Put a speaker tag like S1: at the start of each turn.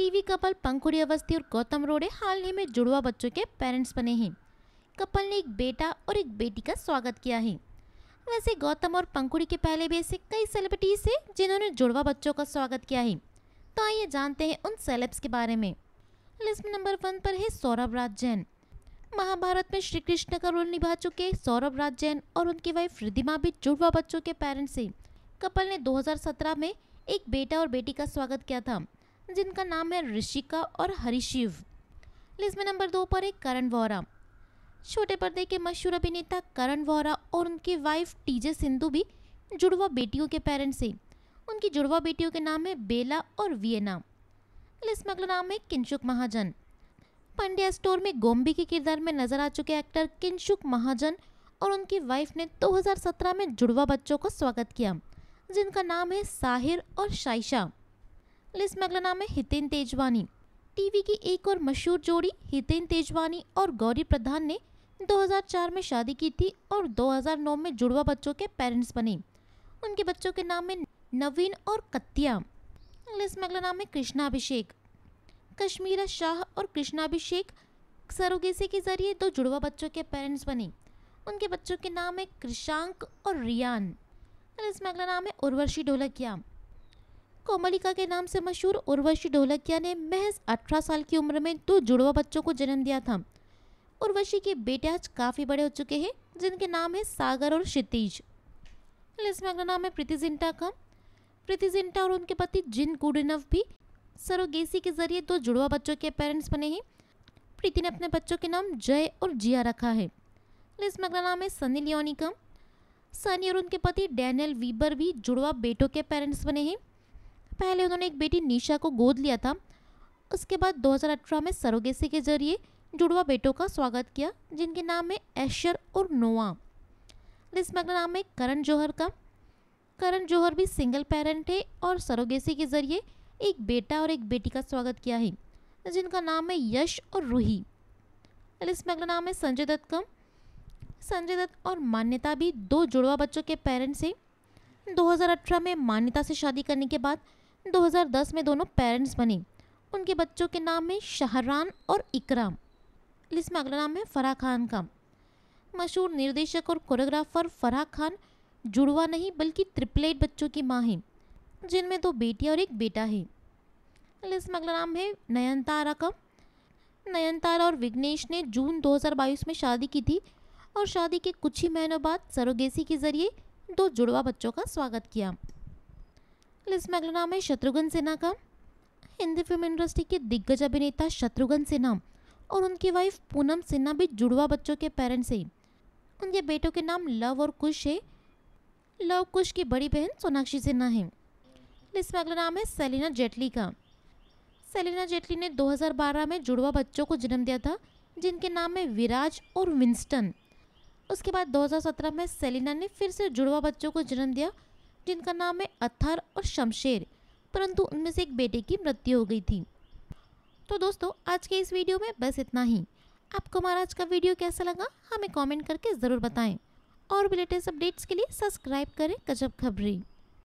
S1: TV couple पंखुड़ी अवस्थी और गौतम रोड़े हाल ही में जुड़वा बच्चों के पेरेंट्स बने हैं कपल ने एक बेटा और एक बेटी का स्वागत किया है वैसे गौतम और पंखुड़ी के पहले भी ऐसे कई सेलिब्रिटीज हैं जिन्होंने जुड़वा बच्चों का स्वागत किया है तो आइए जानते हैं उन सेलेब्स के बारे में लिस्ट नंबर वन पर है सौरभ राज जैन महाभारत में श्री कृष्ण का रोल निभा चुके सौरभ राज जैन और उनकी वाइफ रिधिमा भी जुड़वा बच्चों के पेरेंट्स हैं कपल ने 2017 में एक बेटा और बेटी का स्वागत किया था जिनका नाम है ऋषिका और हरिशिव लिस्ट में नंबर दो पर है करण वोरा छोटे पर्दे के मशहूर अभिनेता करण वोरा और उनकी वाइफ टीजे सिंधु भी जुड़वा बेटियों के पेरेंट्स हैं उनकी जुड़वा बेटियों के नाम है बेला और वियना लिस्ट में अगला नाम है किंशुक महाजन पंड्या स्टोर में गोम्बी के किरदार में नजर आ चुके एक्टर किंचुक महाजन और उनकी वाइफ ने 2017 में जुड़वा बच्चों का स्वागत किया जिनका नाम है साहिर और शाइशा लिस्ट में अगला नाम है हितेन तेजवानी टीवी की एक और मशहूर जोड़ी हितेन तेजवानी और गौरी प्रधान ने 2004 में शादी की थी और 2009 में जुड़वा बच्चों के पेरेंट्स बने उनके बच्चों के नाम है नवीन और कत्या लिस्ट में अगला नाम है कृष्णा अभिषेक कश्मीरा शाह और कृष्णाभिषेक सरोगेसी के जरिए दो जुड़वा बच्चों के पेरेंट्स बने उनके बच्चों के नाम है कृषांक और रियान इसमें अगला नाम है उर्वशी ढोलकिया कोमलिका के नाम से मशहूर उर्वशी ढोलकिया ने महज 18 साल की उम्र में दो जुड़वा बच्चों को जन्म दिया था उर्वशी के बेटे आज काफ़ी बड़े हो चुके हैं जिनके नाम है सागर और क्षितिज इसमें अगला नाम है प्रीति जिंटा का प्रीति जिंटा और उनके पति जिन गुडनव भी सरोगेसी के जरिए दो जुड़वा बच्चों के पेरेंट्स बने हैं प्रीति ने अपने बच्चों के नाम जय और जिया रखा है में अगला नाम है सनी लियोनी का सनी और उनके पति डैनियल वीबर भी जुड़वा बेटों के पेरेंट्स बने हैं पहले उन्होंने एक बेटी निशा को गोद लिया था उसके बाद 2018 में सरोगेसी के जरिए जुड़वा बेटों का स्वागत किया जिनके नाम है ऐशर और नोआ लिस्मा का नाम है करण जौहर का करण जौहर भी सिंगल पेरेंट है और सरोगेसी के जरिए एक बेटा और एक बेटी का स्वागत किया है जिनका नाम है यश और रूही लिस्मा का नाम है संजय दत्त का संजय दत्त और मान्यता भी दो जुड़वा बच्चों के पेरेंट्स हैं 2018 में मान्यता से शादी करने के बाद 2010 में दोनों पेरेंट्स बने उनके बच्चों के नाम हैं शाहरान और इकराम इसमें अगला नाम है फराह खान का मशहूर निर्देशक और कोरियोग्राफर फराह खान जुड़वा नहीं बल्कि ट्रिपलेट बच्चों की माँ हैं जिनमें दो बेटियाँ और एक बेटा है में अगला नाम है नयनतारा का नयनतारा और विघ्नेश ने जून 2022 में शादी की थी और शादी के कुछ ही महीनों बाद सरोगेसी के ज़रिए दो जुड़वा बच्चों का स्वागत किया प्लस में नाम है शत्रुघ्न सिन्हा का हिंदी फिल्म इंडस्ट्री के दिग्गज अभिनेता शत्रुघ्न सिन्हा और उनकी वाइफ पूनम सिन्हा भी जुड़वा बच्चों के पेरेंट्स हैं उनके बेटों के नाम लव और कुश है लव कुश की बड़ी बहन सोनाक्षी सिन्हा है प्लस में नाम है सेलिना जेटली का सेलिना जेटली ने 2012 में जुड़वा बच्चों को जन्म दिया था जिनके नाम है विराज और विंस्टन उसके बाद 2017 में सेलिना ने फिर से जुड़वा बच्चों को जन्म दिया जिनका नाम है अथर और शमशेर परंतु उनमें से एक बेटे की मृत्यु हो गई थी तो दोस्तों आज के इस वीडियो में बस इतना ही आपको हमारा आज का वीडियो कैसा लगा हमें कमेंट करके ज़रूर बताएं और भी लेटेस्ट अपडेट्स के लिए सब्सक्राइब करें कजब खबरी